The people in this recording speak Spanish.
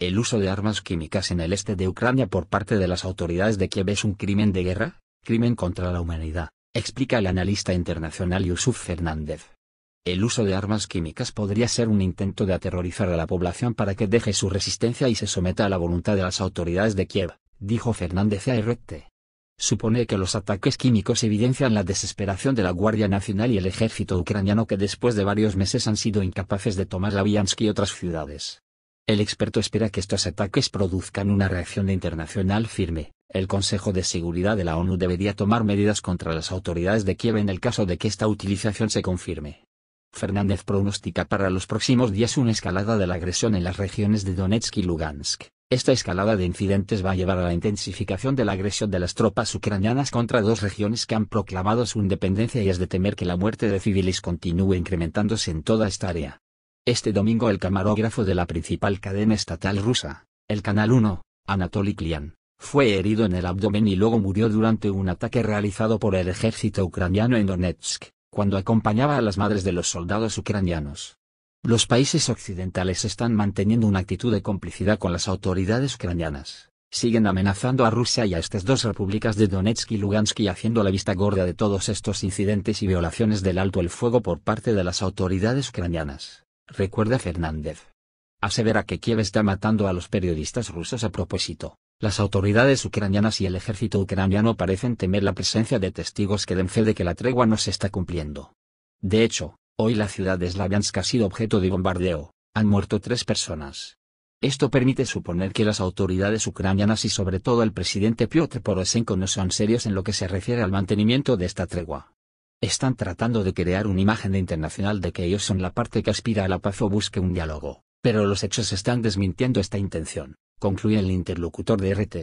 ¿El uso de armas químicas en el este de Ucrania por parte de las autoridades de Kiev es un crimen de guerra? Crimen contra la humanidad, explica el analista internacional Yusuf Fernández. El uso de armas químicas podría ser un intento de aterrorizar a la población para que deje su resistencia y se someta a la voluntad de las autoridades de Kiev, dijo Fernández a Supone que los ataques químicos evidencian la desesperación de la Guardia Nacional y el ejército ucraniano que después de varios meses han sido incapaces de tomar Laviansk y otras ciudades. El experto espera que estos ataques produzcan una reacción internacional firme. El Consejo de Seguridad de la ONU debería tomar medidas contra las autoridades de Kiev en el caso de que esta utilización se confirme. Fernández pronostica para los próximos días una escalada de la agresión en las regiones de Donetsk y Lugansk. Esta escalada de incidentes va a llevar a la intensificación de la agresión de las tropas ucranianas contra dos regiones que han proclamado su independencia y es de temer que la muerte de civiles continúe incrementándose en toda esta área. Este domingo el camarógrafo de la principal cadena estatal rusa, el Canal 1, Anatoly Klyan, fue herido en el abdomen y luego murió durante un ataque realizado por el ejército ucraniano en Donetsk, cuando acompañaba a las madres de los soldados ucranianos. Los países occidentales están manteniendo una actitud de complicidad con las autoridades ucranianas, siguen amenazando a Rusia y a estas dos repúblicas de Donetsk y Lugansk y haciendo la vista gorda de todos estos incidentes y violaciones del alto el fuego por parte de las autoridades ucranianas recuerda Fernández. Asevera que Kiev está matando a los periodistas rusos a propósito. Las autoridades ucranianas y el ejército ucraniano parecen temer la presencia de testigos que den fe de que la tregua no se está cumpliendo. De hecho, hoy la ciudad de Slavyansk ha sido objeto de bombardeo, han muerto tres personas. Esto permite suponer que las autoridades ucranianas y sobre todo el presidente Piotr Poroshenko no son serios en lo que se refiere al mantenimiento de esta tregua. Están tratando de crear una imagen internacional de que ellos son la parte que aspira a la paz o busque un diálogo, pero los hechos están desmintiendo esta intención, concluye el interlocutor de RT.